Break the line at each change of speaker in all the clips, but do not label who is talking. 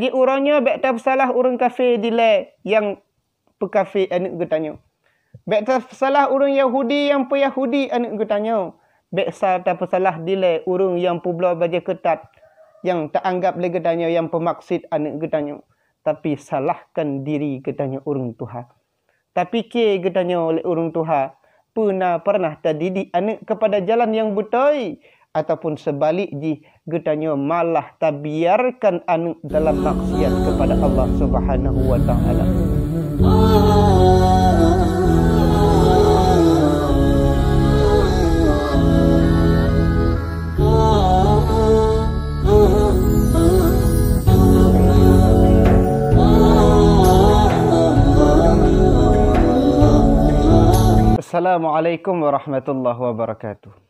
Jadi orangnya bekta salah orang kafe di le yang pekafe anak gue tanya. Bekta bersalah orang Yahudi yang pe Yahudi anak gue tanya. Beksa tak bersalah di le orang yang pula baca ketat yang tak anggap lagi tanya yang pemaksud anak gue tanya. Tapi salahkan diri gue tanya orang Tuhan. Tapi ke gue tanya oleh orang Tuha Pernah pernah tadi di anak kepada jalan yang betul ataupun sebalik ji getanya malah tabiarkan an dalam maksiat kepada Allah Subhanahu wa taala. Assalamualaikum warahmatullahi wabarakatuh.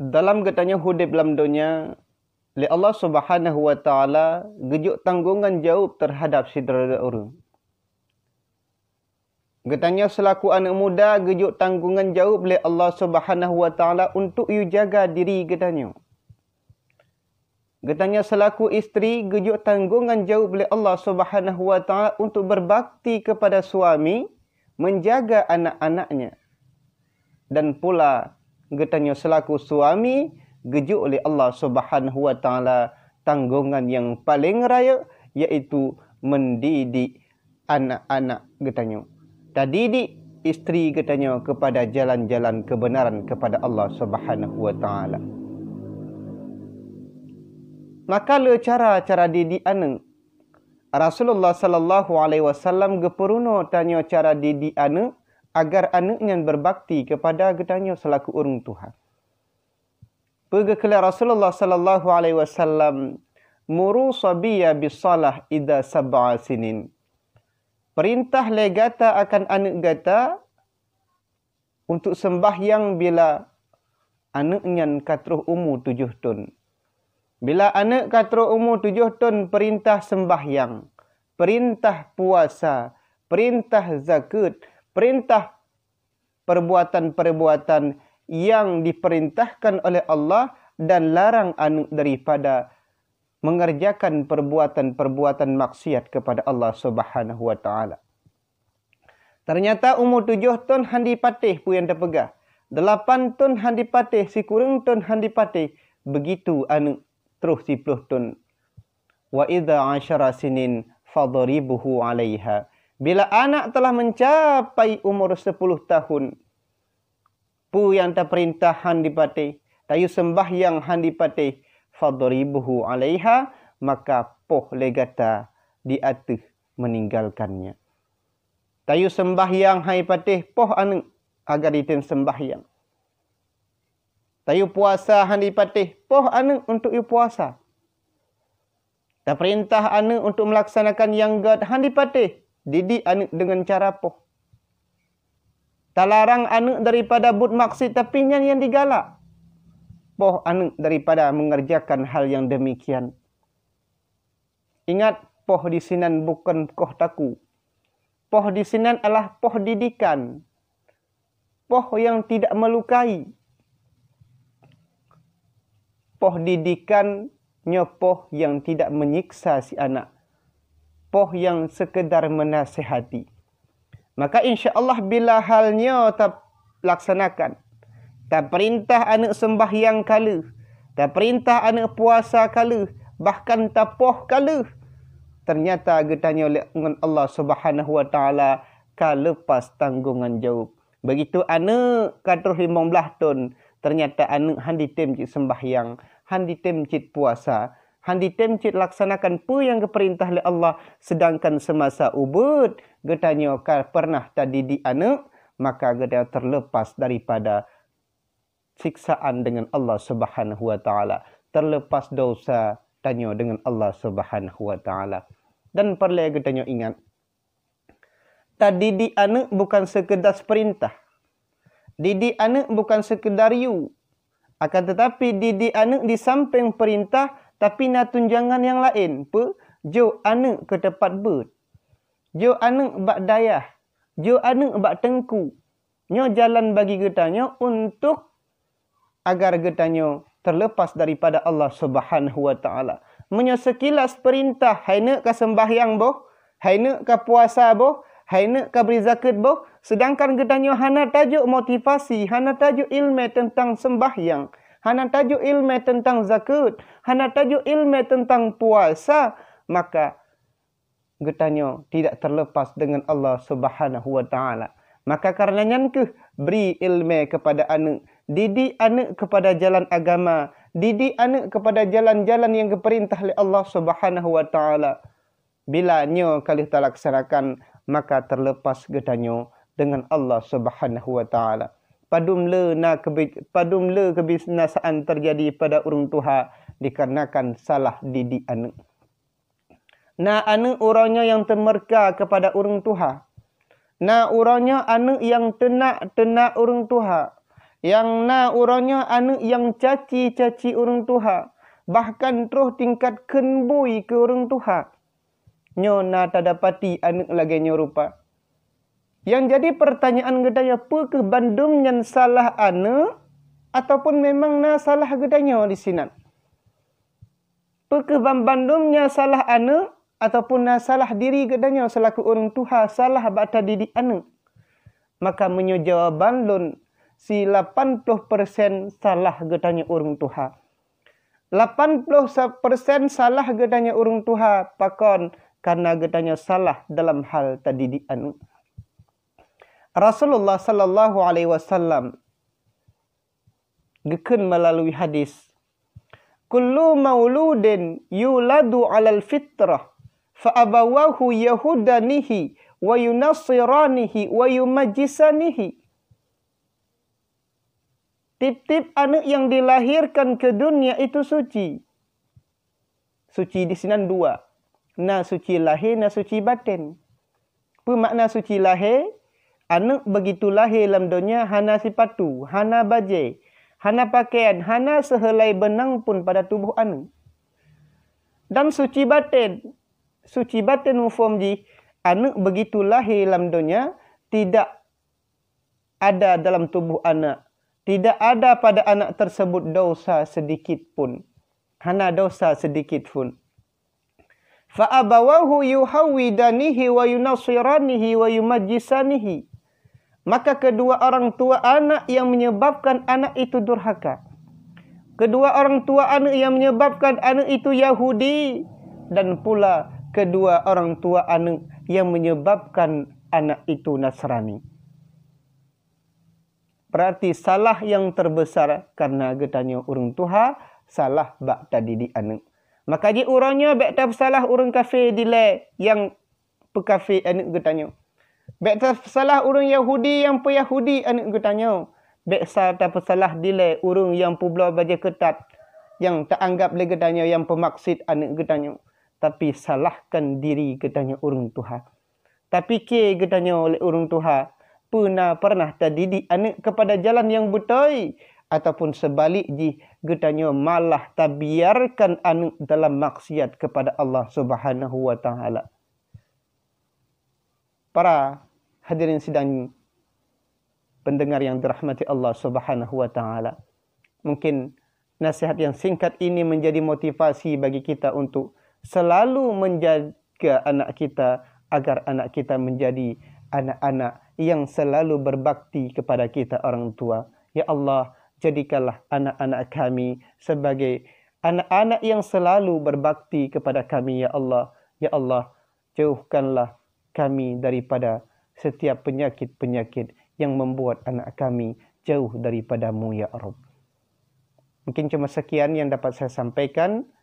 dalam katanya hudib dalam dunia le Allah Subhanahu wa taala gejuk tanggungan jawab terhadap sidra urung. Katanya selaku anak muda gejuk tanggungan jawab le Allah Subhanahu wa taala untuk you jaga diri katanya. Katanya selaku isteri gejuk tanggungan jawab le Allah Subhanahu wa taala untuk berbakti kepada suami, menjaga anak-anaknya. Dan pula getanya selaku suami gejuk oleh Allah Subhanahu wa taala tanggungan yang paling raya iaitu mendidik anak-anak getanya. Tadidik isteri getanya kepada jalan-jalan kebenaran kepada Allah Subhanahu wa taala. Maka le lah cara-cara didik anak Rasulullah sallallahu alaihi wasallam geperuno tanya cara didik anak agar anaknya berbakti kepada gedanya selaku urung Tuhan. Pergekelah Rasulullah sallallahu alaihi wasallam muru sabiya bisalah ida sab'a sinin. Perintah legata akan anak gata untuk sembahyang bila anaknya katruh umur tujuh tun. Bila anak katruh umur tujuh tun, perintah sembahyang, perintah puasa, perintah zakat, perintah perbuatan-perbuatan yang diperintahkan oleh Allah dan larang daripada mengerjakan perbuatan-perbuatan maksiat kepada Allah Subhanahu wa taala. Ternyata umur tujuh tahun handi patih pun yang terpegah. Delapan tahun handi patih, si kurung tahun handi patih. Begitu anu terus si puluh tahun. Wa idha asyara sinin fadaribuhu alaiha. Bila anak telah mencapai umur 10 tahun, pu yang tak perintah handipati, tayu sembah yang handipati, fadribuhu alaiha, maka poh legata diatuh meninggalkannya. Tayu sembah yang hai patih poh anu agar itin sembah yang. Tayu puasa handi poh anu untuk i puasa. Tak perintah anu untuk melaksanakan yang gad handi patih Didi anak dengan cara apa? Talarang anak daripada but maksud tapi yang yang digalak. Poh anak daripada mengerjakan hal yang demikian. Ingat, poh di sinan bukan koh taku. Poh di sinan adalah poh didikan. Poh yang tidak melukai. Poh didikan nyopoh yang tidak menyiksa si anak poh yang sekedar menasihati. Maka insya Allah bila halnya tak laksanakan. Tak perintah anak sembah yang kala. Tak perintah anak puasa kala. Bahkan tak poh kala. Ternyata getanya oleh Allah subhanahu wa ta'ala. lepas tanggungan jawab. Begitu anak katruh limang belah tahun. Ternyata anak handi tem sembah yang Handi tem Puasa. Han ditemcit laksanakan pu yang keperintah oleh Allah. Sedangkan semasa ubud. Getanya kar pernah tadi di anak. Maka getanya terlepas daripada siksaan dengan Allah subhanahu wa ta'ala. Terlepas dosa tanya dengan Allah subhanahu wa ta'ala. Dan perlu getanya ingat. Tadi di anak bukan sekedar perintah. Didi anak bukan sekedar you. Akan tetapi didi anak di samping perintah. Tapi nak tunjangan yang lain. pe Jo anak ke tempat ber. Jo anak bak dayah. Jo anak bak tengku. Nyo jalan bagi getanya untuk agar getanya terlepas daripada Allah Subhanahu Wa Taala. Menyo sekilas perintah haina ka sembahyang boh, haina ka puasa boh, haina ka beri zakat boh, sedangkan getanya hana tajuk motivasi, hana tajuk ilmu tentang sembahyang. Hana tajuk ilmu tentang zakat. Hana tajuk ilmu tentang puasa. Maka getanya tidak terlepas dengan Allah Subhanahu Wa Taala. Maka karenanya ke beri ilmu kepada anak. didi anak kepada jalan agama. didi anak kepada jalan-jalan yang diperintah oleh Allah Subhanahu Wa Taala. Bila nyaw kali telah laksanakan maka terlepas getanya dengan Allah Subhanahu Wa Taala. Padum padumle na le kebisnasaan terjadi pada Urung tuha dikarenakan salah Didi anu. Na anu urangnya yang temerka kepada Urung tuha. Na urangnya anu yang tenak tenak Urung tuha. Yang na urangnya anu yang caci caci Urung tuha. Bahkan terus tingkat kenbui ke Urung tuha. Nyo na tak dapati anu lagi nyo rupa. Yang jadi pertanyaan gedai apa ke Bandung yang salah ana ataupun memang na salah gedainya di sinat. Apa ke Bandungnya salah ana ataupun na salah diri gedainya selaku orang tuha salah bata diri ana. Maka menyo jawaban lon si 80% salah gedainya orang tuha. 80% salah gedainya orang tuha pakon karena gedainya salah dalam hal tadi di anu. Rasulullah sallallahu alaihi wasallam gekun melalui hadis kullu mauludin yuladu alal fitrah fa abawahu yahudanihi wa yunasiranihi wa yumajisanihi tip-tip anak yang dilahirkan ke dunia itu suci suci di sini dua na suci lahir na suci batin makna suci lahir Anak begitu lahir dalam dunia, hana sipatu, hana baju, hana pakaian, hana sehelai benang pun pada tubuh anak. Dan suci batin, suci batin mufum ji, anak begitu lahir dalam dunia, tidak ada dalam tubuh anak. Tidak ada pada anak tersebut dosa sedikit pun. Hana dosa sedikit pun. Faabawahu yuhawidanihi wa yunasiranihi wa yumajisanihi maka kedua orang tua anak yang menyebabkan anak itu durhaka. Kedua orang tua anak yang menyebabkan anak itu Yahudi dan pula kedua orang tua anak yang menyebabkan anak itu Nasrani. Berarti salah yang terbesar karena getanya orang tuha salah bak tadi di anak. Maka dia urangnya bak salah orang kafe di le yang pekafe anak getanya. Bek salah urung Yahudi yang pu Yahudi anak ku tanya. Bek salah pesalah dile urung yang pu bela baja ketat. Yang tak anggap lagi tanya yang pemaksud anak ku tanya. Tapi salahkan diri ku tanya urung Tuhan. Tapi ke ku tanya oleh urung Tuhan. Pernah pernah tadi anak kepada jalan yang butoi. Ataupun sebalik ji getanya malah tak biarkan anak dalam maksiat kepada Allah Subhanahu wa taala para hadirin sidang pendengar yang dirahmati Allah Subhanahu wa taala. Mungkin nasihat yang singkat ini menjadi motivasi bagi kita untuk selalu menjaga anak kita agar anak kita menjadi anak-anak yang selalu berbakti kepada kita orang tua. Ya Allah, jadikanlah anak-anak kami sebagai anak-anak yang selalu berbakti kepada kami ya Allah. Ya Allah, jauhkanlah kami daripada setiap penyakit-penyakit yang membuat anak kami jauh daripadamu, Ya Rabb. Mungkin cuma sekian yang dapat saya sampaikan.